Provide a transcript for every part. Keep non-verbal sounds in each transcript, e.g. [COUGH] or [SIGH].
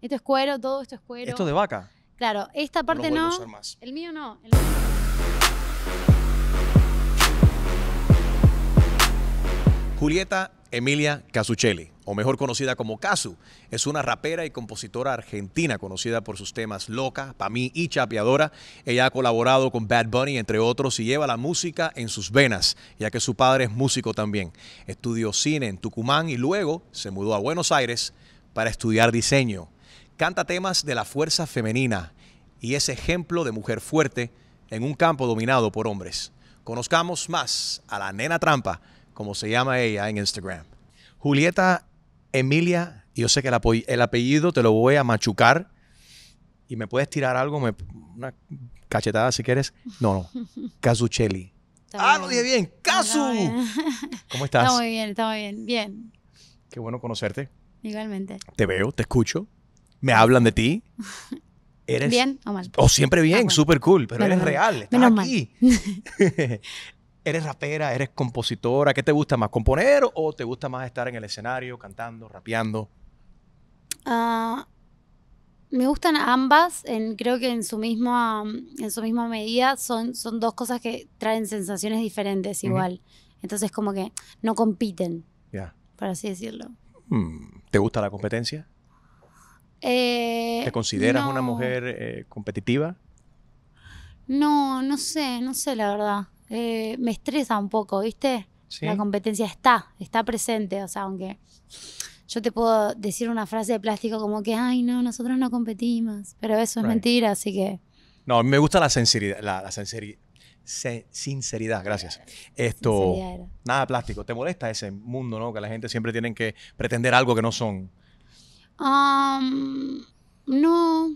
Esto es cuero, todo esto es cuero. Esto de vaca. Claro, esta parte no. El mío no. Julieta Emilia Casuchelli, o mejor conocida como Casu, es una rapera y compositora argentina conocida por sus temas Loca, Pa' mí y Chapeadora. Ella ha colaborado con Bad Bunny, entre otros, y lleva la música en sus venas, ya que su padre es músico también. Estudió cine en Tucumán y luego se mudó a Buenos Aires para estudiar diseño Canta temas de la fuerza femenina y es ejemplo de mujer fuerte en un campo dominado por hombres. Conozcamos más a la nena trampa, como se llama ella en Instagram. Julieta Emilia, yo sé que el, apellido te lo voy a machucar y me puedes tirar algo, una cachetada si quieres. No, no. [LAUGHS] Casuchelli. Ah, lo dije bien. Casu. ¿Cómo estás? Está muy bien, está bien. Bien. Qué bueno conocerte. Igualmente. Te veo, te escucho me hablan de ti. [LAUGHS] Eres, ¿Bien o mal? O siempre bien, ah, super súper cool, pero eres real, estás aquí. [LAUGHS] ¿Eres rapera? ¿Eres compositora? ¿Qué te gusta más, componer o te gusta más estar en el escenario, cantando, rapeando? Ah, me gustan ambas, creo que en su, misma, en su misma medida son, son dos cosas que traen sensaciones diferentes igual. Entonces como que no compiten, por así decirlo. Hmm, ¿Te gusta la competencia? Eh, ¿Te consideras una mujer eh, competitiva? No, no sé, no sé la verdad. Eh, me estresa un poco, ¿viste? La competencia está, está presente, o sea, aunque yo te puedo decir una frase de plástico como que, ay, no, nosotros no competimos, pero eso es mentira, así que... No, me gusta la sinceridad, la, sinceridad, gracias. Esto, nada plástico, ¿te molesta ese mundo, no? Que la gente siempre tienen que pretender algo que no son no,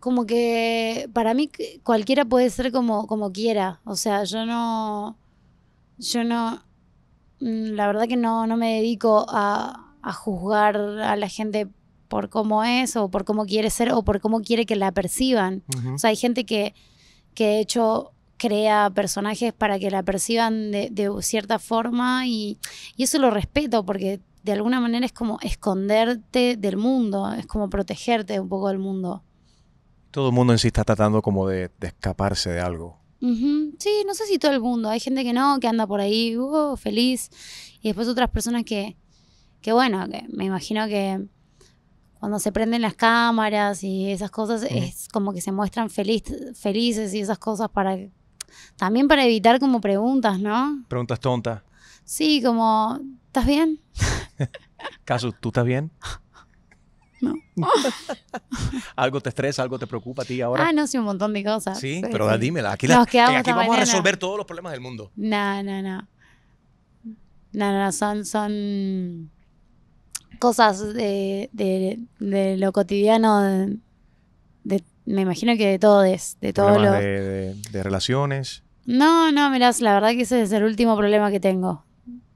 como que para mí cualquiera puede ser como, como quiera. O sea, yo no, yo no, mm, la verdad que no, no me dedico a, juzgar a la gente por cómo es o por cómo quiere ser o por cómo quiere que la perciban. O sea, hay gente que, que de hecho crea personajes para que la perciban de, de cierta forma y, y, eso lo respeto porque de alguna manera es como esconderte del mundo, es como protegerte un poco del mundo. Todo el mundo en sí está tratando como de, escaparse de algo. Sí, no sé si todo el mundo. Hay gente que no, que anda por ahí uh, feliz. Y después otras personas que, que bueno, que me imagino que cuando se prenden las cámaras y esas cosas, es como que se muestran feliz, felices y esas cosas para... También para evitar como preguntas, ¿no? Preguntas tontas. Sí, como, ¿estás bien? Caso, ¿tú estás bien? No. [LAUGHS] ¿Algo te estresa, algo te preocupa a ti ahora? Ah, no, sí, un montón de cosas. Sí, pero dímela. Aquí, vamos a resolver todos los problemas del mundo. No, no, no. No, no, Son, son cosas de, de, lo cotidiano. me imagino que de todo. Es, de, todo lo... de, de relaciones. No, no, mirás la verdad que ese es el último problema que tengo.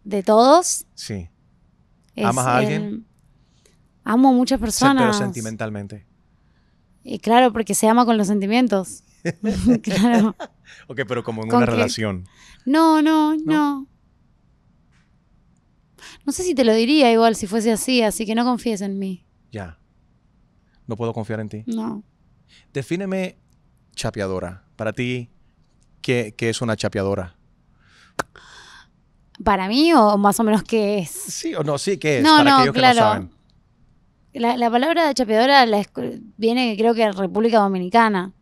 De todos. Sí ¿Amas a este, alguien? Amo a muchas personas. Pero sentimentalmente. Y claro, porque se ama con los sentimientos. [LAUGHS] [LAUGHS] claro. Ok, pero como en una relación. No, no, no, no, sé si te lo diría igual si fuese así, así que no confíes en mí. Ya. No puedo confiar en ti. No. Defíneme chapeadora. Para ti, ¿qué, qué es una chapeadora? para mí o más o menos qué es? Sí o no, sí, qué es, no, no, claro. La, la palabra chapeadora viene creo que de República Dominicana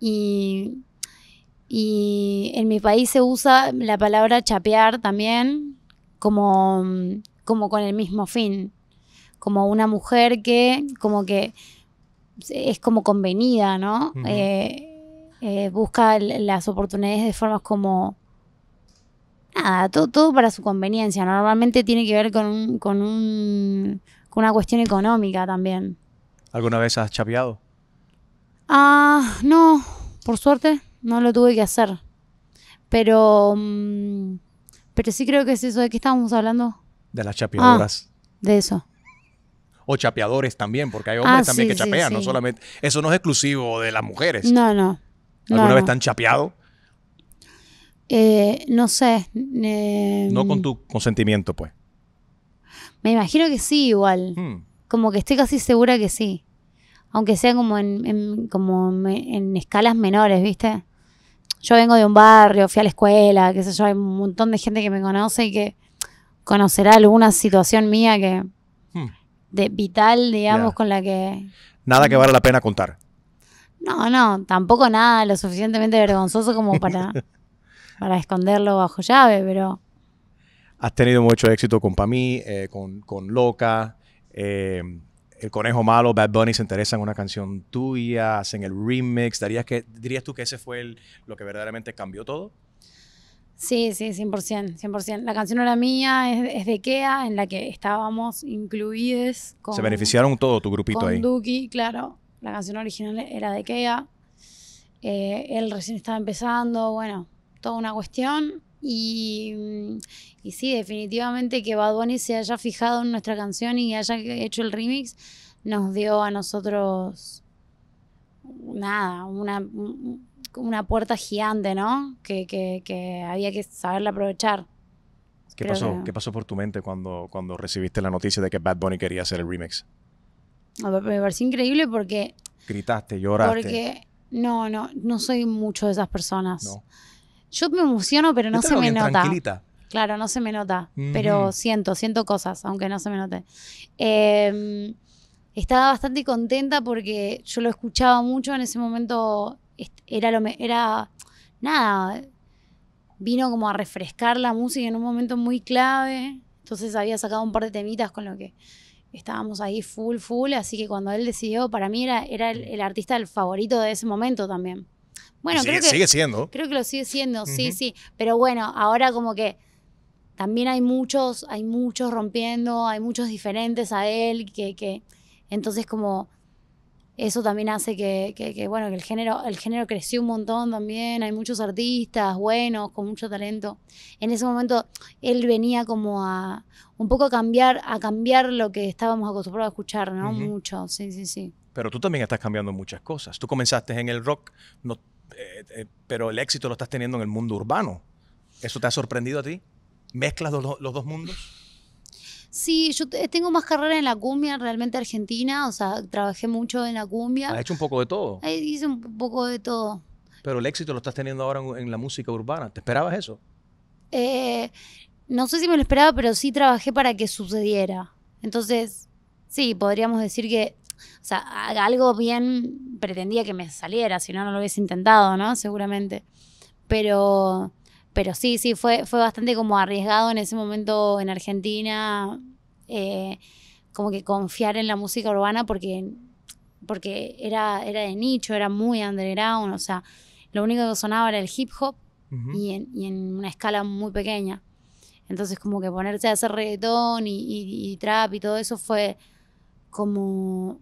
y, en mi país se usa la palabra chapear también como, como con el mismo fin, como una mujer que como que es como convenida, ¿no? Eh, eh, busca las oportunidades de formas como nada, todo, para su conveniencia. Normalmente tiene que ver con, con, un, una cuestión económica también. ¿Alguna vez has chapeado? Ah, no, por suerte no lo tuve que hacer. Pero, mm, pero sí creo que es eso. ¿De qué estábamos hablando? De las ah, chapeadoras. de eso. O chapeadores también, porque hay ah, hombres también que chapean, no solamente. Eso no es exclusivo de las mujeres. No, no. ¿Alguna vez te han chapeado? Eh, no sé. Em, no con tu consentimiento, pues. Me imagino que sí, igual. Hmm. Como que estoy casi segura que sí. Aunque sea como en, como en escalas menores, ¿viste? Yo vengo de un barrio, fui a la escuela, qué sé yo, hay un montón de gente que me conoce y que conocerá alguna situación mía que. Hmm. De, vital, digamos, con la que. Nada que vale la pena contar. No, no, tampoco nada lo suficientemente vergonzoso como para. [LAUGHS] para esconderlo bajo llave, pero... Has tenido mucho éxito con Pamí, eh, con, Loca, eh, El Conejo Malo, Bad Bunny se interesa en una canción tuya, hacen el remix. que, ¿Dirías tú que ese fue lo que verdaderamente cambió todo? Sí, sí, 100%, 100%. La canción era mía, es, de Kea, en la que estábamos incluidos. Con, Se beneficiaron todo tu grupito con Duki, claro. La canción original era de Kea. Eh, él recién estaba empezando, bueno, toda una cuestión. Y, mm, y sí, definitivamente que Bad Bunny se haya fijado en nuestra canción y haya hecho el remix, nos dio a nosotros nada, una, mm, una puerta gigante, ¿no? Que, que, había que saberla aprovechar. ¿Qué pasó, ¿Qué pasó por tu mente cuando, cuando recibiste la noticia de que Bad Bunny quería hacer el remix? Ah, me pareció increíble porque... Gritaste, lloraste. Porque no, no, no soy mucho de esas personas. Yo me emociono, pero no se me nota. Claro, no se me nota, pero siento, siento cosas, aunque no se me note. Em, estaba bastante contenta porque yo lo escuchaba mucho en ese momento, era lo era nada, vino como a refrescar la música en un momento muy clave, entonces había sacado un par de temitas con lo que estábamos ahí full full, así que cuando él decidió, para mí era, era el, el artista el favorito de ese momento también. Bueno, creo que, sigue siendo. Creo que lo sigue siendo, sí, sí. Pero bueno, ahora como que también hay muchos, hay muchos rompiendo, hay muchos diferentes a él, que, que entonces como eso también hace que, bueno, que el género, el género creció un montón también, hay muchos artistas buenos, con mucho talento. En ese momento él venía como a un poco a cambiar, a cambiar lo que estábamos acostumbrados a escuchar, ¿no? Mucho, sí, sí, sí. Pero tú también estás cambiando muchas cosas. Tú comenzaste en el rock, no eh, eh, pero el éxito lo estás teniendo en el mundo urbano. ¿Eso te ha sorprendido a ti? ¿Mezclas los, dos mundos? Sí, yo tengo más carrera en la cumbia realmente argentina, o sea, trabajé mucho en la cumbia. ¿Has hecho un poco de todo? Eh, hice un poco de todo. Pero el éxito lo estás teniendo ahora en, la música urbana. ¿Te esperabas eso? no sé si me lo esperaba, pero sí trabajé para que sucediera. Entonces, sí, podríamos decir que o sea, algo bien pretendía que me saliera, si no, no lo hubiese intentado, ¿no? Seguramente. Pero, pero sí, sí, fue, fue bastante como arriesgado en ese momento en Argentina, eh, como que confiar en la música urbana porque, porque era, era de nicho, era muy underground, o sea, lo único que sonaba era el hip hop y, en, una escala muy pequeña. Entonces, como que ponerse a hacer reggaetón y, trap y todo eso fue como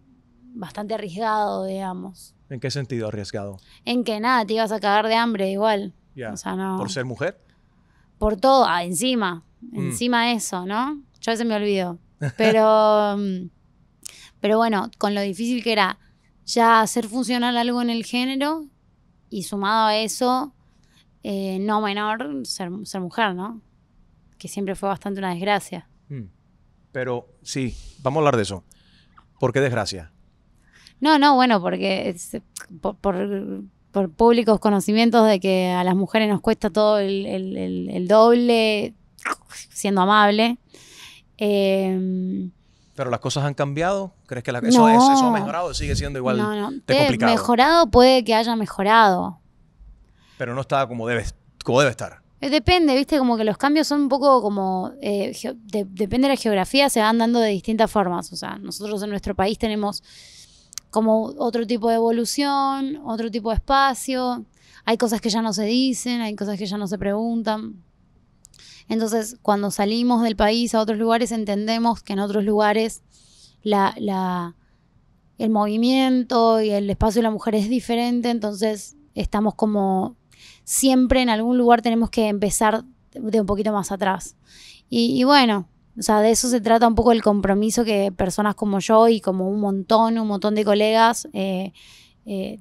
bastante arriesgado, digamos. ¿En qué sentido arriesgado? En que nada, te ibas a cagar de hambre igual. ¿Por ser mujer? Por todo, ah, encima, mm. encima eso, ¿no? Yo a veces me olvido. Pero, [LAUGHS] mm, pero bueno, con lo difícil que era ya hacer funcionar algo en el género y sumado a eso, eh, no menor, ser, mujer, ¿no? Que siempre fue bastante una desgracia. Mm. Pero sí, vamos a hablar de eso. ¿Por qué desgracia? No, no, bueno, porque por, públicos conocimientos de que a las mujeres nos cuesta todo el, doble, siendo amable. Em, pero las cosas han cambiado. ¿Crees que la, cosas han ha mejorado? ¿Sigue siendo igual no, eh, Mejorado puede que haya mejorado. Pero no está como debe, debe estar. Eh, depende, viste, como que los cambios son un poco como. Eh, depende de la geografía, se van dando de distintas formas. O sea, nosotros en nuestro país tenemos como otro tipo de evolución, otro tipo de espacio, hay cosas que ya no se dicen, hay cosas que ya no se preguntan. Entonces, cuando salimos del país a otros lugares, entendemos que en otros lugares el movimiento y el espacio de la mujer es diferente, entonces estamos como siempre en algún lugar tenemos que empezar de un poquito más atrás. y bueno, o sea, de eso se trata un poco el compromiso que personas como yo y como un montón, un montón de colegas eh, eh,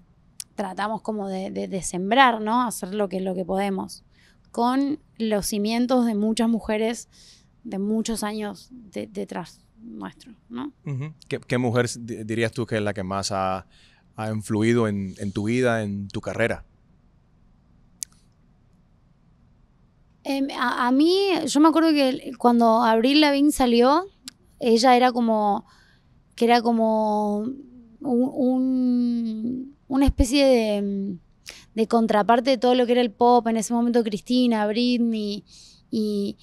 tratamos como de, sembrar, ¿no? Hacer lo que, lo que podemos. Con los cimientos de muchas mujeres de muchos años detrás nuestro, ¿no? ¿Qué, mujer dirías tú que es la que más ha, influido en tu vida, en tu carrera? Em, a, mí, yo me acuerdo que cuando Abril Lavigne salió, ella era como, que era como una especie de, contraparte de todo lo que era el pop, en ese momento Cristina, Britney, y,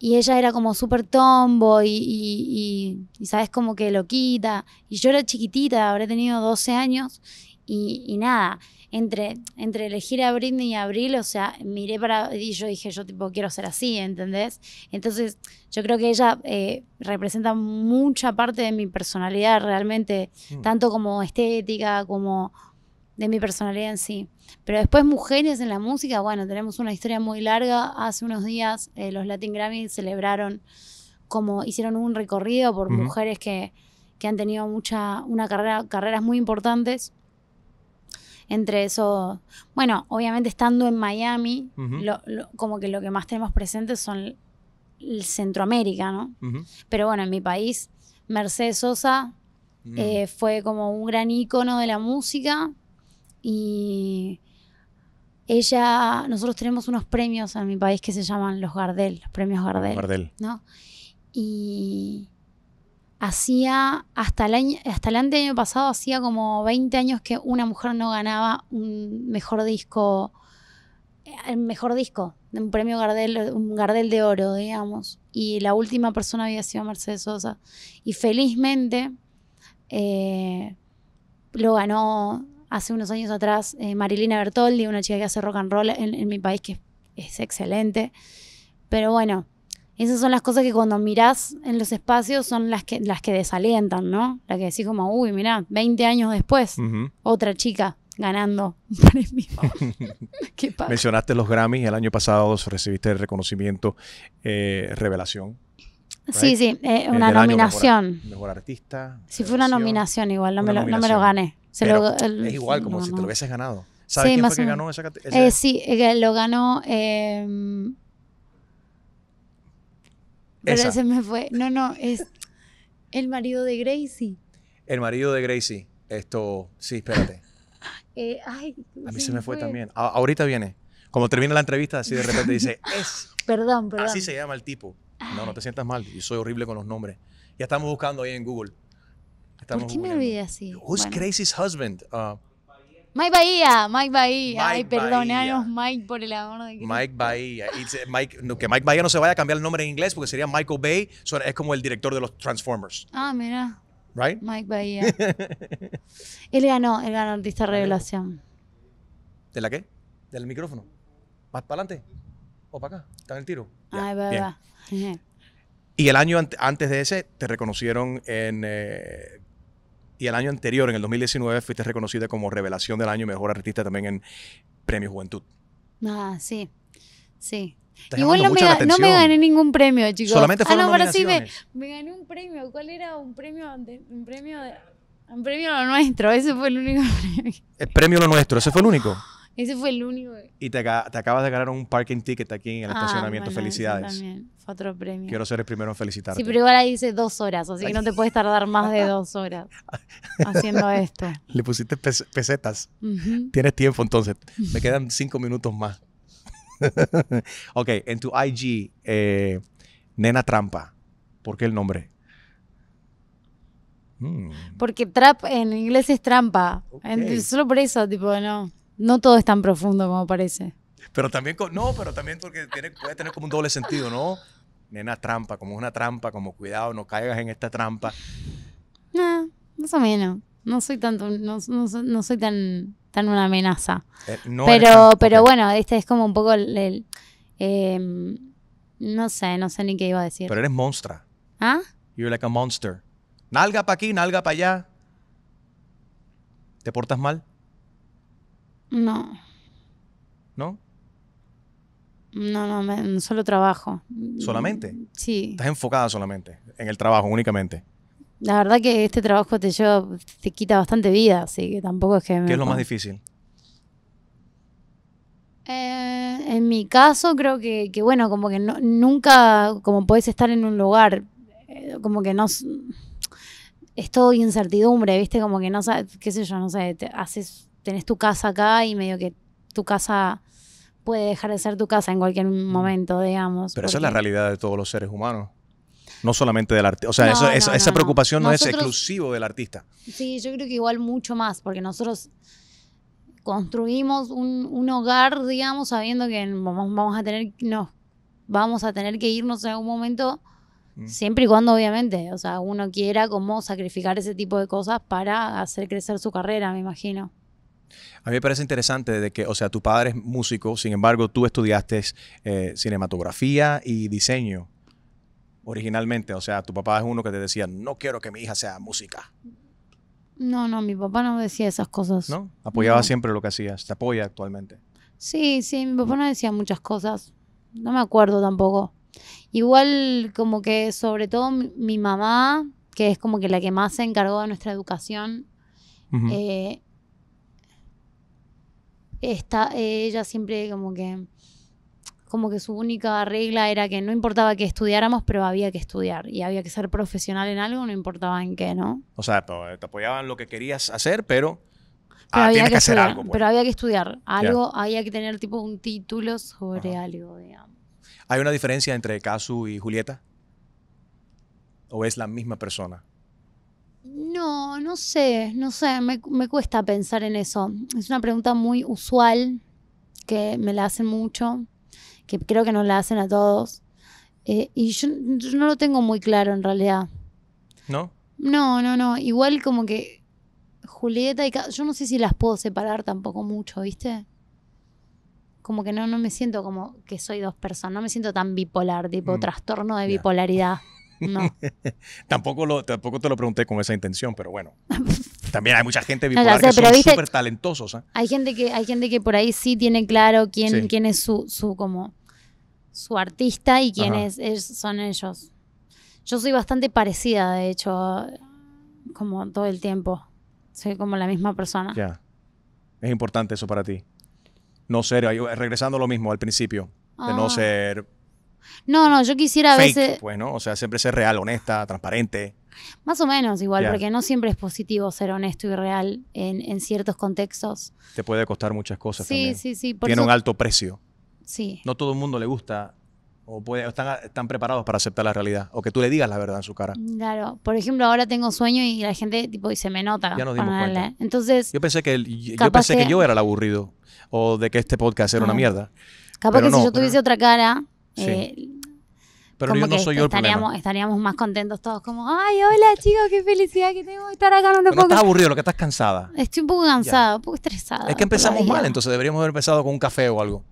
ella era como súper tombo y, y, y, sabes, como que loquita. Y yo era chiquitita, habré tenido 12 años y, nada entre, entre elegir a Britney y Abril, o sea, miré para y yo dije, yo tipo quiero ser así, ¿entendés? Entonces, yo creo que ella eh, representa mucha parte de mi personalidad realmente, mm. tanto como estética, como de mi personalidad en sí. Pero después mujeres en la música, bueno, tenemos una historia muy larga. Hace unos días eh, los Latin Grammy celebraron como hicieron un recorrido por mujeres que, que, han tenido mucha, una carrera, carreras muy importantes entre esos, bueno, obviamente estando en Miami, como que lo que más tenemos presente son Centroamérica, ¿no? Pero bueno, en mi país, Mercedes Sosa mm. eh, fue como un gran ícono de la música y ella, nosotros tenemos unos premios en mi país que se llaman los Gardel, los premios Gardel. Gardel. ¿No? Y hacía, hasta el, año, hasta el año pasado, hacía como 20 años que una mujer no ganaba un mejor disco, eh, el mejor disco, un premio Gardel, un Gardel de oro, digamos. Y la última persona había sido Mercedes Sosa. Y felizmente eh, lo ganó hace unos años atrás eh, Marilina Bertoldi, una chica que hace rock and roll en, mi país, que es excelente. Pero bueno, esas son las cosas que cuando mirás en los espacios son las que, las que desalientan, ¿no? La que decís como, uy, mirá, 20 años después, otra chica ganando un [LAUGHS] [LAUGHS] Mencionaste los Grammys, el año pasado recibiste el reconocimiento eh, Revelación. Sí, sí, eh, una nominación. Mejor, artista. Sí, fue una nominación igual, no, me lo, gané. es igual, como si te lo hubieses ganado. ¿Sabes quién fue que ganó esa categoría? Eh, sí, lo ganó em, pero se me fue. No, no, es el marido de Gracie. El marido de Gracie. Esto, sí, espérate. [LAUGHS] Eh, ay, a mí se, me fue, también. ahorita viene. Como termina la entrevista, así de repente dice, [LAUGHS] es. Perdón, perdón. Así se llama el tipo. No, no te sientas mal. Yo soy horrible con los nombres. Ya estamos buscando ahí en Google. Estamos me así? Who's Gracie's husband? Ah, Mike Bahía, Mike Bahía. Ay, perdónanos, eh, Mike, por el amor de que. Mike Bahía. que Mike Bahía no se vaya a cambiar el nombre en inglés porque sería Michael Bay. es como el director de los Transformers. Ah, mira. Right? Mike Bahía. [LAUGHS] él ganó, él ganó esta Revelación. ¿De la qué? ¿Del micrófono? ¿Más para adelante? ¿O para acá? ¿Está en el tiro? Ah, verdad. Y el año antes de ese te reconocieron en eh, y el año anterior, en el 2019, fuiste reconocida como Revelación del Año y Mejor Artista también en Premio Juventud. Ah, sí, sí. Igual no me, no me, gané ningún premio, chicos. Solamente fueron ah, no, me, gané un premio. ¿Cuál era? Un premio, de, un premio, de, un premio lo nuestro. Ese fue el único [LAUGHS] premio. El eh, premio lo nuestro, ese fue el único. Ese fue el único. Y te, acabas de ganar un parking ticket aquí en el ah, estacionamiento. Felicidades. Fue otro premio. Quiero ser el primero en felicitarte. Sí, pero igual ahí dice dos horas, así que no te puedes tardar más de dos horas [LAUGHS] haciendo esto. Le pusiste pesetas. Tienes tiempo entonces. Me quedan cinco minutos más. [LAUGHS] ok, en tu IG, eh, Nena Trampa. ¿Por qué el nombre? Hmm. Porque trap en inglés es trampa. solo por eso, tipo, no. No todo es tan profundo como parece. Pero también, no, pero también porque puede tener como un doble sentido, ¿no? Nena, trampa, como es una trampa, como cuidado, no caigas en esta trampa. no más o menos. No soy tanto, no, soy tan, tan una amenaza. Eh, pero, pero bueno, este es como un poco el, em, no sé, no sé ni qué iba a decir. Pero eres monstruo ¿Ah? You're like a monster. Nalga para aquí, nalga para allá. ¿Te portas mal? No. ¿No? No, no, solo trabajo. ¿Solamente? Sí. Estás enfocada solamente, en el trabajo únicamente. La verdad que este trabajo te lleva, te quita bastante vida, así que tampoco es que... ¿Qué es lo más difícil? Eh, en mi caso creo que, bueno, como que no, nunca, como puedes estar en un lugar, eh, como que no... Es todo incertidumbre, ¿viste? Como que no sabes, qué sé yo, no sé, te haces tenés tu casa acá y medio que tu casa puede dejar de ser tu casa en cualquier mm. momento, digamos. Pero esa es la realidad de todos los seres humanos. No solamente del artista. O sea, esa, preocupación no es exclusivo del artista. Sí, yo creo que igual mucho más, porque nosotros construimos un, hogar, digamos, sabiendo que vamos, a tener, no, vamos a tener que irnos en algún momento, mm. siempre y cuando, obviamente, o sea, uno quiera como sacrificar ese tipo de cosas para hacer crecer su carrera, me imagino. A mí me parece interesante de que, o sea, tu padre es músico, sin embargo, tú estudiaste eh, cinematografía y diseño originalmente. O sea, tu papá es uno que te decía, no quiero que mi hija sea música. No, no, mi papá no decía esas cosas. ¿No? Apoyaba siempre lo que hacías, te apoya actualmente. Sí, sí, mi papá no decía muchas cosas. No me acuerdo tampoco. Igual como que sobre todo mi, mamá, que es como que la que más se encargó de nuestra educación, eh, esta, eh, ella siempre como que como que su única regla era que no importaba que estudiáramos, pero había que estudiar y había que ser profesional en algo, no importaba en qué, ¿no? O sea, eh, te apoyaban lo que querías hacer, pero, ah, había que, hacer algo. Pues. Pero había que estudiar algo, había que tener tipo un título sobre algo, digamos. ¿Hay una diferencia entre Casu y Julieta? ¿O es la misma persona? No, no sé, no sé, me, cuesta pensar en eso. Es una pregunta muy usual que me la hacen mucho, que creo que nos la hacen a todos. Eh, y yo, no lo tengo muy claro en realidad. ¿No? No, no, no. Igual como que Julieta y... Yo no sé si las puedo separar tampoco mucho, ¿viste? como que no, no me siento como que soy dos personas, no me siento tan bipolar, tipo mm. trastorno de bipolaridad. No. [LAUGHS] tampoco, lo, tampoco te lo pregunté con esa intención, pero bueno. [LAUGHS] También hay mucha gente bipolar que son súper talentosos. ¿ah? Hay, gente que, hay gente que por ahí sí tiene claro quién, quién es su, como, su artista y quiénes son ellos. Yo soy bastante parecida, de hecho, como todo el tiempo. Soy como la misma persona. Ya. Es importante eso para ti. No ser, regresando a lo mismo al principio, de no ah. ser no, no, yo quisiera a veces. Pues, O sea, siempre ser real, honesta, transparente. Más o menos igual, porque no siempre es positivo ser honesto y real en, ciertos contextos. Te puede costar muchas cosas. Sí, sí, sí. Tiene un alto precio. Sí. No todo el mundo le gusta o, puede, están, preparados para aceptar la realidad o que tú le digas la verdad en su cara. Claro, por ejemplo, ahora tengo sueño y la gente tipo se me nota. Ya nos Entonces, yo pensé que yo pensé que... yo era el aburrido o de que este podcast era una ah. mierda. Capaz que si yo tuviese otra cara, eh, pero yo no soy yo el estaríamos, Estaríamos más contentos todos, como, ay, hola chicos, qué felicidad que tengo de estar acá. No, te puedo... estás aburrido, lo que estás cansada. Estoy un poco cansada, un poco estresada. Es que empezamos mal, entonces deberíamos haber empezado con un café o algo.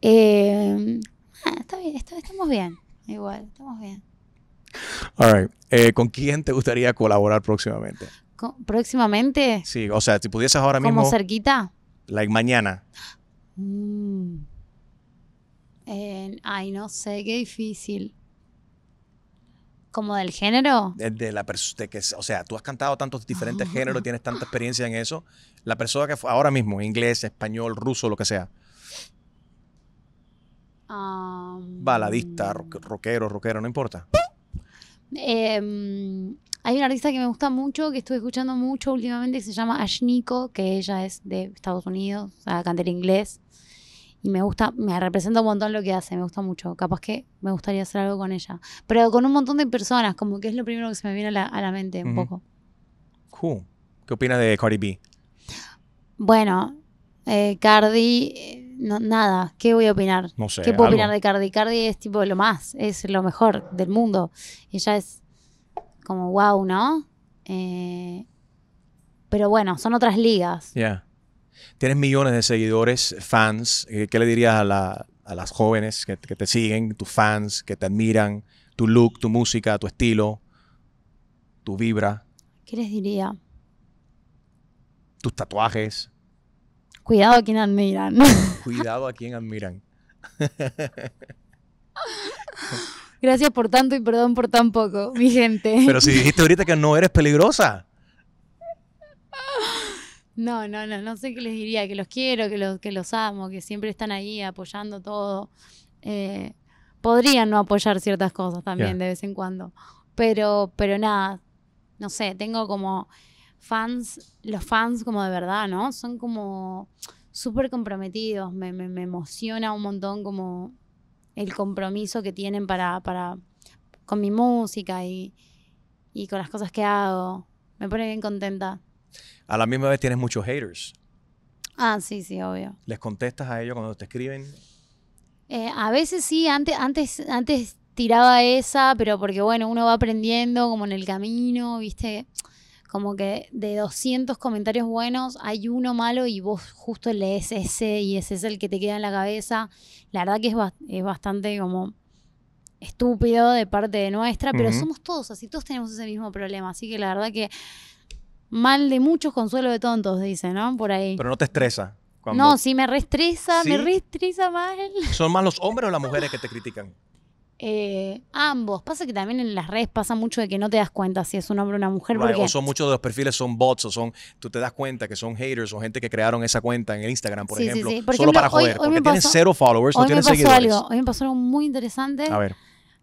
Em, ah, está bien, estamos bien, igual, estamos bien. All eh, ¿Con quién te gustaría colaborar próximamente? ¿Próximamente? Sí, o sea, si pudieses ahora mismo. ¿Como cerquita? Like mañana. Mmm ay, no sé, qué difícil. ¿Como del género? la que, o sea, tú has cantado tantos diferentes [LAUGHS] géneros, tienes tanta experiencia en eso. La persona que ahora mismo, inglés, español, ruso, lo que sea. Baladista, rockero, rockero, no importa. Em, hay una artista que me gusta mucho, que estuve escuchando mucho últimamente, que se llama Ashniko, que ella es de Estados Unidos, o sea, canta en inglés y me gusta, me representa un montón lo que hace, me gusta mucho. Capaz que me gustaría hacer algo con ella. Pero con un montón de personas, como que es lo primero que se me viene a la, mente un poco. ¿Qué opinas de Cardi B? Bueno, eh, Cardi, eh, no, nada, ¿qué voy a opinar? No sé. ¿Qué puedo opinar de Cardi? Cardi es tipo lo más, es lo mejor del mundo. Ella es como wow, ¿no? Eh, pero bueno, son otras ligas. Yeah. Tienes millones de seguidores, fans. Eh, ¿Qué le dirías a, las jóvenes que, que, te siguen, tus fans, que te admiran, tu look, tu música, tu estilo, tu vibra? ¿Qué les diría? Tus tatuajes. Cuidado a quien admiran. [LAUGHS] Cuidado a quien admiran. Gracias por tanto y perdón por tan poco, mi gente. Pero si dijiste ahorita que no eres peligrosa. No, no, no, no sé qué les diría, que los quiero, que los, que los amo, que siempre están ahí apoyando todo. Eh, podrían no apoyar ciertas cosas también de vez en cuando. Pero, pero nada, no sé, tengo como fans, los fans como de verdad, ¿no? Son como súper comprometidos, me, me, me, emociona un montón como el compromiso que tienen para, para con mi música y, y con las cosas que hago. Me pone bien contenta a la misma vez tienes muchos haters. Ah, sí, sí, obvio. ¿Les contestas a ellos cuando te escriben? Eh, a veces sí, antes, antes, antes tiraba esa, pero porque bueno, uno va aprendiendo como en el camino, viste, como que de 200 comentarios buenos hay uno malo y vos justo lees ese y ese es el que te queda en la cabeza. La verdad que es, bastante como estúpido de parte de nuestra, pero somos todos así, todos tenemos ese mismo problema, así que la verdad que Mal de muchos, consuelo de tontos, dice, ¿no? Por ahí. Pero no te estresa. No, sí me restresa, me restresa mal. [LAUGHS] ¿Son más los hombres o las mujeres que te critican? Eh, ambos. Pasa que también en las redes pasa mucho de que no te das cuenta si es un hombre o una mujer. O son muchos de los perfiles son bots o son. Tú te das cuenta que son haters o gente que crearon esa cuenta en el Instagram, por, ejemplo, sí, sí. solo para joder. porque tienen cero followers, no tienen seguidores. hoy me pasó algo muy interesante. A ver.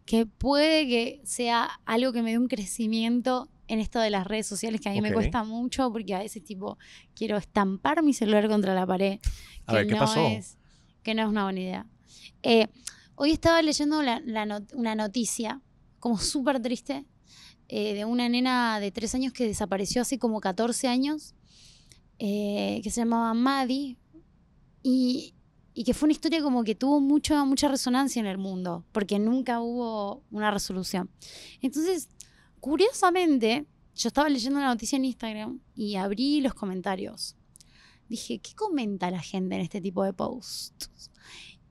Que puede que sea algo que me dé un crecimiento en esto de las redes sociales que a mí me cuesta mucho porque a veces tipo quiero estampar mi celular contra la pared. A que ver, ¿qué no Es, que no es una buena idea. Eh, hoy estaba leyendo una noticia como súper triste eh, de una nena de tres años que desapareció hace como 14 años, eh, que se llamaba Maddie, y, que fue una historia como que tuvo mucha, mucha resonancia en el mundo, porque nunca hubo una resolución. Entonces Curiosamente, yo estaba leyendo una noticia en Instagram y abrí los comentarios. Dije, ¿qué comenta la gente en este tipo de posts?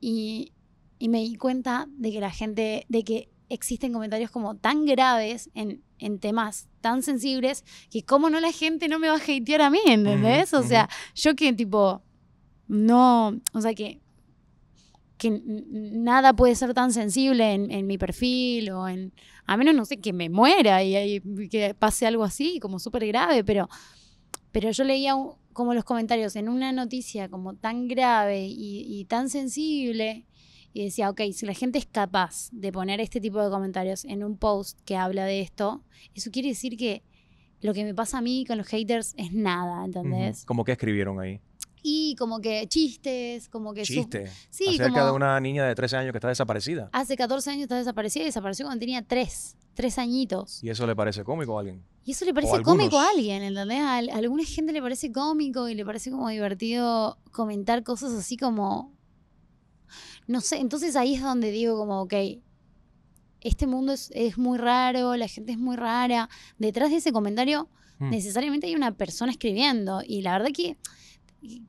Y, me di cuenta de que la gente, de que existen comentarios como tan graves en, temas tan sensibles que cómo no la gente no me va a hatear a mí, ¿entendés? o sea, yo que tipo, no, o sea que que nada puede ser tan sensible en, mi perfil o en... A menos, no sé, que me muera y, que pase algo así, como súper grave, pero, pero yo leía como los comentarios en una noticia como tan grave y, tan sensible y decía, ok, si la gente es capaz de poner este tipo de comentarios en un post que habla de esto, eso quiere decir que lo que me pasa a mí con los haters es nada, ¿entendés? Como que escribieron ahí? y como que chistes, como que... Chistes. Sí, Acerca de una niña de 13 años que está desaparecida. Hace 14 años está desaparecida y desapareció cuando tenía 3, 3 añitos. ¿Y eso le parece cómico a alguien? Y eso le parece cómico a alguien, ¿entendés? A, alguna gente le parece cómico y le parece como divertido comentar cosas así como... No sé, entonces ahí es donde digo como, ok, este mundo es, muy raro, la gente es muy rara. Detrás de ese comentario hmm. necesariamente hay una persona escribiendo y la verdad que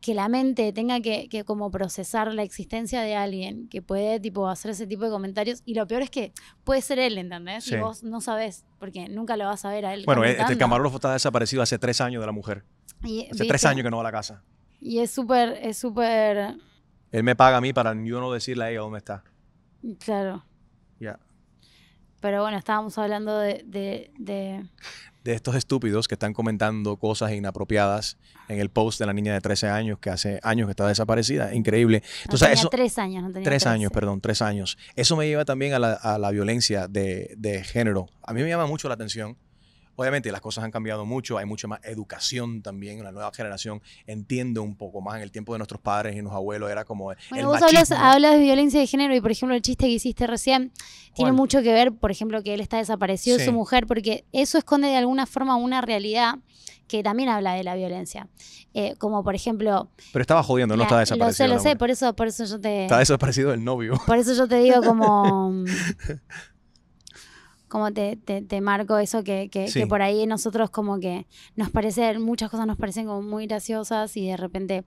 que la mente tenga que, como procesar la existencia de alguien que puede tipo hacer ese tipo de comentarios y lo peor es que puede ser él, ¿entendés? Y vos no sabes, porque nunca lo vas a ver a él. Bueno, este, el camarógrafo está desaparecido hace tres años de la mujer. hace tres años que no va a la casa. Y es súper, es súper... Él me paga a mí para yo no decirle a ella dónde está. Claro. Pero bueno, estábamos hablando de, de, estos estúpidos que están comentando cosas inapropiadas en el post de la niña de 13 años que hace años que está desaparecida. Increíble. Entonces, no eso, tres años, no Tres años, perdón, tres años. Eso me lleva también a la, a la violencia de, de género. A mí me llama mucho la atención Obviamente las cosas han cambiado mucho, hay mucha más educación también, la nueva generación entiende un poco más. En el tiempo de nuestros padres y nuestros abuelos era como bueno, el vos hablas, de violencia de género y por ejemplo el chiste que hiciste recién tiene mucho que ver, por ejemplo, que él está desaparecido, su mujer, porque eso esconde de alguna forma una realidad que también habla de la violencia. Eh, como por ejemplo. Pero estaba jodiendo, no estaba desaparecido. Lo sé, lo sé, por eso, por eso yo te. Estaba desaparecido el novio. Por eso yo te digo como. [LAUGHS] Mm, como te, marco eso que, por ahí nosotros como que nos parecen, muchas cosas nos parecen como muy graciosas y de repente,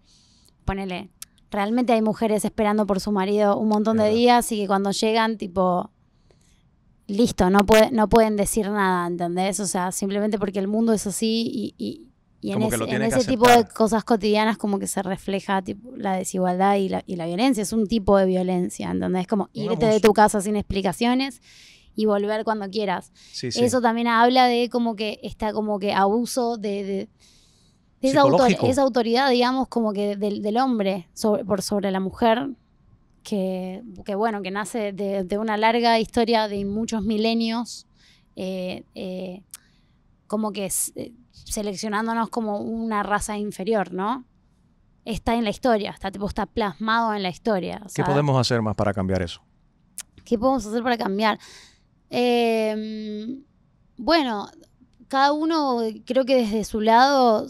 ponele, realmente hay mujeres esperando por su marido un montón de días y que cuando llegan, tipo, listo, no, puede, no pueden decir nada, ¿entendés? O sea, simplemente porque el mundo es así y, y, en, ese tipo de cosas cotidianas como que se refleja tipo, la desigualdad y la, y la, violencia, es un tipo de violencia, ¿entendés? Como irte de tu casa sin explicaciones y volver cuando quieras. Eso también habla de como que está como que abuso de, esa, autoridad, digamos, como que del, hombre sobre, por sobre la mujer, que, que bueno, que nace de, una larga historia de muchos milenios, eh, eh, como que eh, seleccionándonos como una raza inferior, ¿no? Está en la historia, está, está plasmado en la historia. ¿Qué podemos hacer más para cambiar eso? ¿Qué podemos hacer para cambiar? Em, bueno, cada uno creo que desde su lado,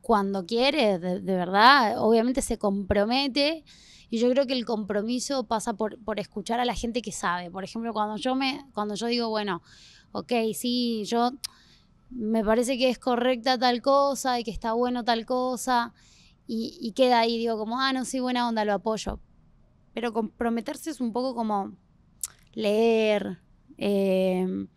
cuando quiere, de, verdad, obviamente se compromete. Y yo creo que el compromiso pasa por, escuchar a la gente que sabe. Por ejemplo, cuando yo me, cuando yo digo, bueno, ok, sí, yo me parece que es correcta tal cosa y que está bueno tal cosa. Y, queda ahí, digo, como, ah, no, sí, buena onda, lo apoyo. Pero comprometerse es un poco como leer, Em,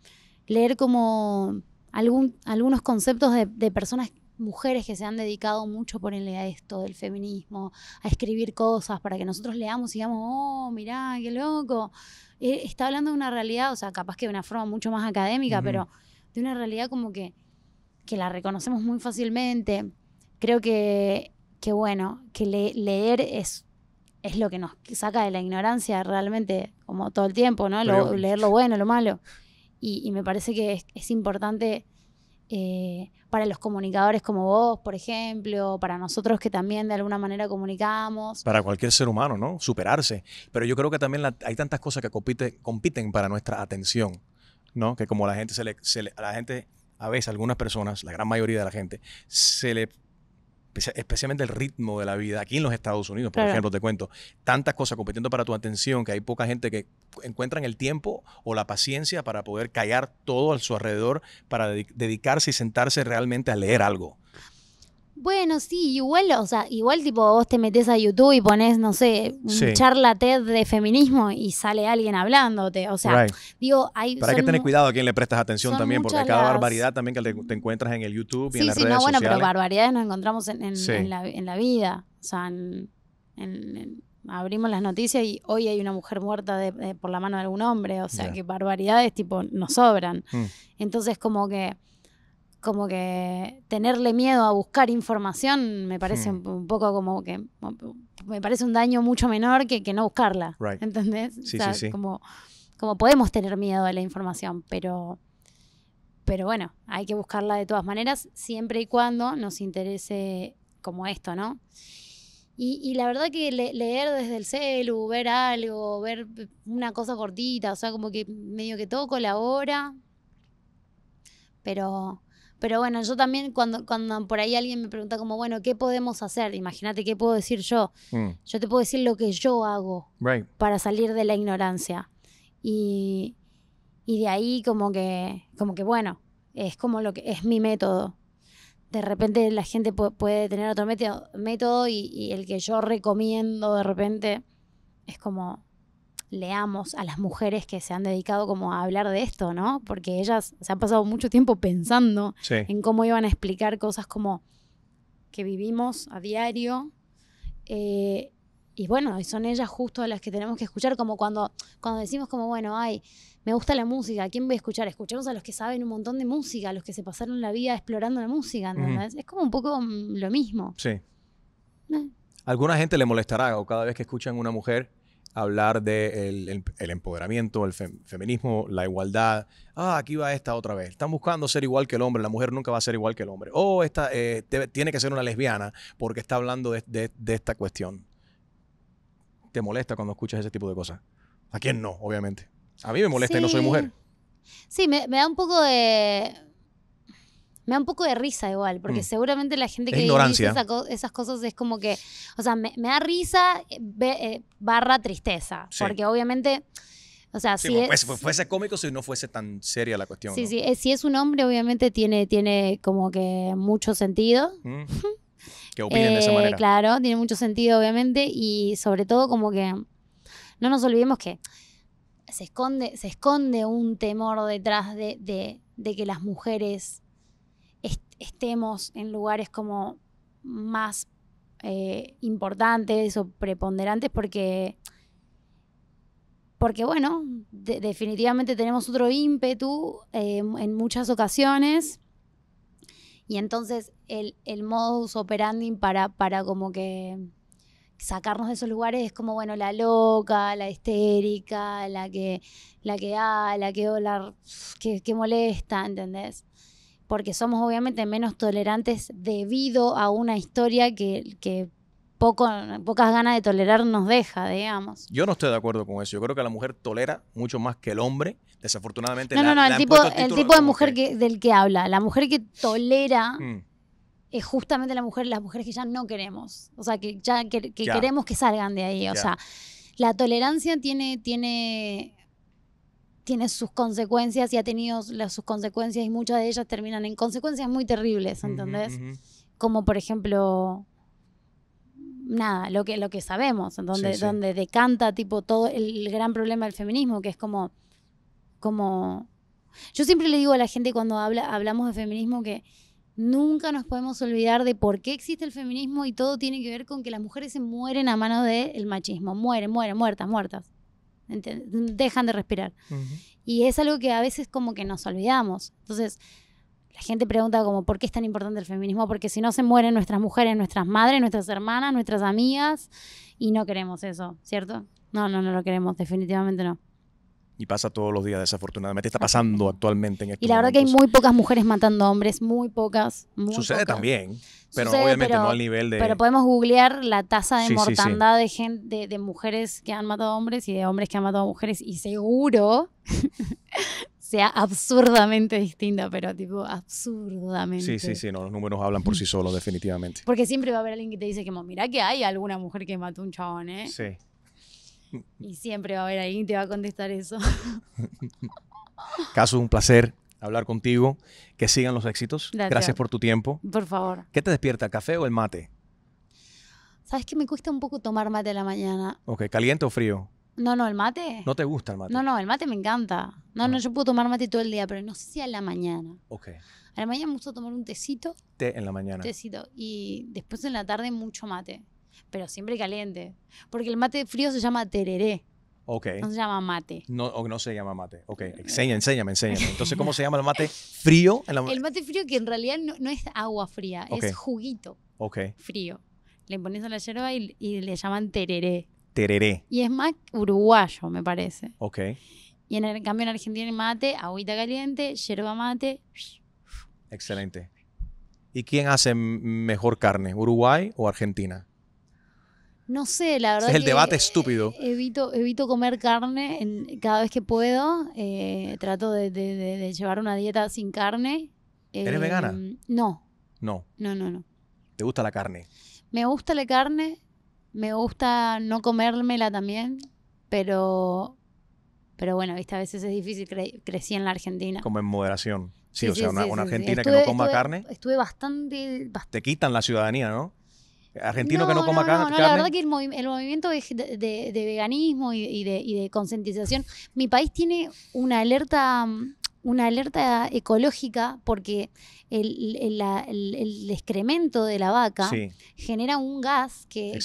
leer como algún, algunos conceptos de, personas, mujeres que se han dedicado mucho, por a esto del feminismo, a escribir cosas para que nosotros leamos y digamos, oh, mirá, qué loco. Eh, está hablando de una realidad, o sea, capaz que de una forma mucho más académica, pero de una realidad como que, que la reconocemos muy fácilmente. Creo que, que bueno, que leer es es lo que nos saca de la ignorancia realmente, como todo el tiempo, ¿no? leer lo bueno, lo malo. Y, me parece que es, importante eh, para los comunicadores como vos, por ejemplo, para nosotros que también de alguna manera comunicamos. Para cualquier ser humano, ¿no? Superarse. Pero yo creo que también hay tantas cosas que compiten para nuestra atención, ¿no? Que como la gente se le, la gente, a veces algunas personas, la gran mayoría de la gente, se le especialmente el ritmo de la vida aquí en los Estados Unidos, por ejemplo, te cuento, tantas cosas compitiendo para tu atención que hay poca gente que encuentran el tiempo o la paciencia para poder callar todo a su alrededor, para dedicarse y sentarse realmente a leer algo. Bueno, sí, igual, o sea, igual tipo vos te metes a YouTube y pones, no sé, un sí. de feminismo y sale alguien hablándote. O sea, digo, hay. Pero que tener cuidado a quién le prestas atención también, porque cada barbaridad también que te, encuentras en el YouTube y en sí, no, bueno, pero barbaridades nos encontramos en, la, vida. O sea, abrimos las noticias y hoy hay una mujer muerta por la mano de algún hombre. O sea, que barbaridades, tipo, nos sobran. Mm. Entonces, como que como que tenerle miedo a buscar información me parece hmm. un, poco como que me parece un daño mucho menor que, no buscarla. ¿Entendés? Como, podemos tener miedo a la información, pero, pero bueno, hay que buscarla de todas maneras, siempre y cuando nos interese como esto, ¿no? Y, la verdad que leer desde el celu, ver algo, ver una cosa cortita, o sea, como que medio que todo colabora, pero pero bueno, yo también cuando, cuando por ahí alguien me pregunta como, bueno, ¿qué podemos hacer? Imagínate qué puedo decir yo. Mm. Yo te puedo decir lo que yo hago para salir de la ignorancia. Y, de ahí como que, como que, bueno, es como lo que es mi método. De repente la gente puede tener otro método, método y el que yo recomiendo de repente es como leamos a las mujeres que se han dedicado como a hablar de esto, ¿no? Porque ellas se han pasado mucho tiempo pensando en cómo iban a explicar cosas como que vivimos a diario. Eh, y bueno, son ellas justo las que tenemos que escuchar, como cuando, cuando decimos como, bueno, ay, me gusta la música, ¿a quién voy a escuchar? Escuchemos a los que saben un montón de música, a los que se pasaron la vida explorando la música, Es como un poco mm, lo mismo. Sí. Eh. Alguna gente le molestará o cada vez que escuchan una mujer hablar del de el, empoderamiento, el feminismo, la igualdad. Ah, aquí va esta otra vez. Están buscando ser igual que el hombre. La mujer nunca va a ser igual que el hombre. O oh, esta, eh, tiene que ser una lesbiana porque está hablando de, esta cuestión. ¿Te molesta cuando escuchas ese tipo de cosas? ¿A quién no, obviamente? A mí me molesta y no soy mujer. Sí, me da un poco de me da un poco de risa igual, porque mm. seguramente la gente que dice esas cosas es como que, o sea, me, da risa eh, eh, barra tristeza, porque obviamente... O sea, si pues, fuese, cómico si no fuese tan seria la cuestión. Sí, sí, eh, si es un hombre, obviamente tiene, tiene como que mucho sentido. Mm. [LAUGHS] que opinen de esa manera. Claro, tiene mucho sentido, obviamente, y sobre todo como que no nos olvidemos que se esconde, se esconde un temor detrás de que las mujeres estemos en lugares como más eh, importantes o preponderantes porque, porque bueno, definitivamente tenemos otro ímpetu em, en muchas ocasiones y entonces el, el modus operandi para, para como que sacarnos de esos lugares es como, bueno, la loca, la histérica, la que, la que, ah, la que, que, que molesta, ¿entendés? porque somos obviamente menos tolerantes debido a una historia que, pocas ganas de tolerar nos deja, digamos. Yo no estoy de acuerdo con eso. Yo creo que la mujer tolera mucho más que el hombre. Desafortunadamente, no, no, no, el, tipo, el tipo de mujer del que habla. La mujer que tolera mm. es justamente la mujer, las mujeres que ya no queremos. O sea, que ya, queremos que salgan de ahí. O sea, la tolerancia tiene, tiene tiene sus consecuencias y ha tenido las, sus consecuencias y muchas de ellas terminan en consecuencias muy terribles, ¿entendés? Como por ejemplo, nada, lo que, lo que sabemos, donde, donde decanta tipo todo el, gran problema del feminismo, que es como, como... Yo siempre le digo a la gente cuando habla, hablamos de feminismo que nunca nos podemos olvidar de por qué existe el feminismo y todo tiene que ver con que las mujeres se mueren a mano del machismo, mueren, mueren, muertas, muertas dejan de respirar. Y es algo que a veces como que nos olvidamos. Entonces, la gente pregunta como, ¿por qué es tan importante el feminismo? Porque si no se mueren nuestras mujeres, nuestras madres, nuestras hermanas, nuestras amigas, y no queremos eso, ¿cierto? No, no, no lo queremos, definitivamente no y pasa todos los días, desafortunadamente. Está pasando actualmente en estos Y la verdad que hay muy pocas mujeres matando hombres, muy pocas. Muy Sucede también, pero obviamente no al nivel de. Pero podemos googlear la tasa de mortandad de gente, de, mujeres que han matado hombres y de hombres que han matado mujeres, y seguro [LAUGHS] sea absurdamente distinta, pero tipo absurdamente. Sí, sí, sí, los números hablan por sí solos, [LAUGHS] definitivamente. Porque siempre va a haber alguien que te dice que, mira que hay alguna mujer que mató un chabón, ¿eh? Sí. Y siempre va a haber alguien que te va a contestar eso. [LAUGHS] Caso, un placer hablar contigo. Que sigan los éxitos. Gracias. por tu tiempo. Por favor. ¿Qué te despierta, el café o el mate? Sabes que me cuesta un poco tomar mate a la mañana. Ok, ¿caliente o frío? No, no, el mate. ¿No te gusta el mate? No, no, el mate me encanta. No, no, ah. yo puedo tomar mate todo el día, pero no sé si a la mañana. A la mañana me gusta tomar un tecito. Té en la mañana. Tecito. Y después en la tarde mucho mate pero siempre caliente. Porque el mate frío se llama tereré. No se llama mate. No, no se llama mate. Ok, [LAUGHS] Enseña, enséñame, enséñame. Entonces, ¿cómo se llama el mate frío? El mate frío que en realidad no, es agua fría, es juguito okay. frío. Le pones a la yerba y, le llaman tereré. Tereré. Y es más uruguayo, me parece. Ok. Y en cambio en Argentina el mate, agüita caliente, yerba mate. Excelente. ¿Y quién hace mejor carne, Uruguay o Argentina? No sé, la verdad. Es el debate estúpido. Evito, evito comer carne en, cada vez que puedo. Eh, trato de, llevar una dieta sin carne. ¿Eres eh, vegana? No. No. No, no, no. ¿Te gusta la carne? Me gusta la carne. Me gusta no comérmela también. Pero. Pero bueno, viste, a veces es difícil. crecí en la Argentina. Como en moderación. Sí, o sea, una, Argentina que no coma carne. Estuve bastante. Te quitan la ciudadanía, ¿no? argentino que no coma carne. la verdad que el, movimiento de, veganismo y, de, concientización, mi país tiene una alerta una alerta ecológica porque el, excremento de la vaca genera un gas que,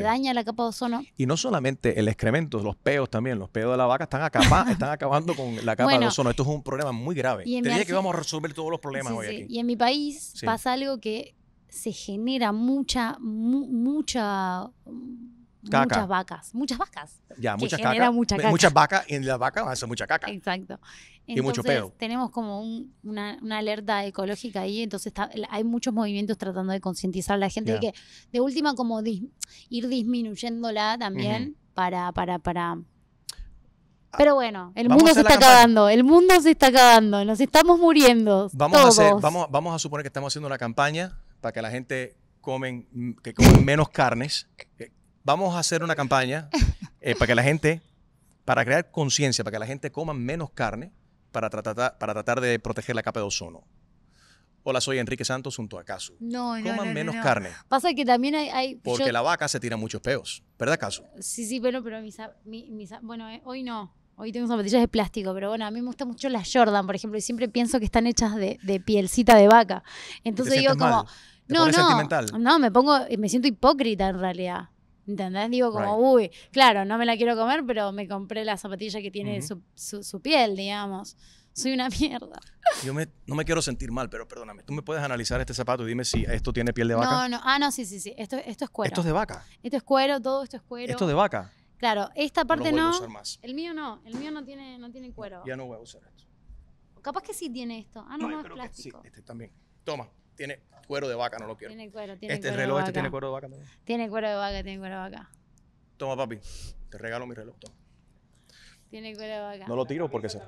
daña la capa de ozono. Y no solamente el excremento, los peos también. Los peos de la vaca están, [LAUGHS] acabando con la capa de ozono. Esto es un problema muy grave. Te que vamos a resolver todos los problemas hoy aquí. Y en mi país pasa algo que se genera mucha, mucha mm, Caca. muchas vacas, muchas vacas. Ya, muchas cacas. Mucha caca. Muchas vacas y en la vaca va a ser mucha caca. Exacto. y mucho peo. Tenemos como una, alerta ecológica ahí, entonces hay muchos movimientos tratando de concientizar a la gente de que, de última, como ir disminuyéndola también para, para, para. Ah, Pero bueno, el mundo se está acabando, el mundo se está acabando, nos estamos muriendo. Vamos, A vamos, vamos a suponer que estamos haciendo una campaña para que la gente comen, que comen menos carnes. Vamos a hacer una campaña eh, para que la gente, para crear conciencia, para que la gente coma menos carne, para tratar, para tratar de proteger la capa de ozono. Hola, soy Enrique Santos junto a Casu. No, no, Coman menos carne. Pasa que también hay... porque la vaca se tira muchos peos, ¿verdad, Casu? Sí, sí, pero, pero bueno, eh, hoy no. Hoy tengo zapatillas de plástico, pero bueno, a mí me gusta mucho las Jordan, por ejemplo, y siempre pienso que están hechas de, pielcita de vaca. Entonces digo como no, no, me pongo, me siento hipócrita en realidad. ¿Entendés? Digo como, uy, claro, no me la quiero comer, pero me compré la zapatilla que tiene su, piel, digamos. Soy una mierda. [LAUGHS] Yo no me quiero sentir mal, pero perdóname. ¿Tú me puedes analizar este zapato y dime si esto tiene piel de vaca? No, no. Ah, no, sí, sí, sí. Esto, es cuero. Esto es de vaca. Esto es cuero, todo esto es cuero. Esto es de vaca. Claro, esta parte no. Lo voy a usar más. El mío no. El mío no tiene, cuero. Ya no voy a usar esto. Capaz que sí tiene esto. Ah, no, no, es plástico. sí, este también. Toma tiene cuero de vaca, no lo quiero. Tiene cuero, tiene este, cuero. Este reloj, este tiene cuero de vaca también. Tiene cuero de vaca, tiene cuero de vaca. Toma, papi, te regalo mi reloj. Tiene cuero de vaca. No lo tiro porque se.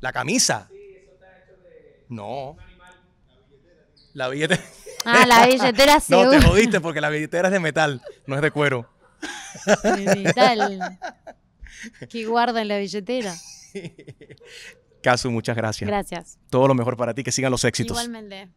¿La camisa? Sí, eso está hecho de. No. La billetera. Ah, la [LAUGHS] billetera sí. no, te jodiste porque la billetera es de metal, no es de cuero. De metal. ¿Qué guarda en la billetera? [LAUGHS] Casu, muchas gracias. Gracias. Todo lo mejor para ti, que sigan los éxitos. Igualmente.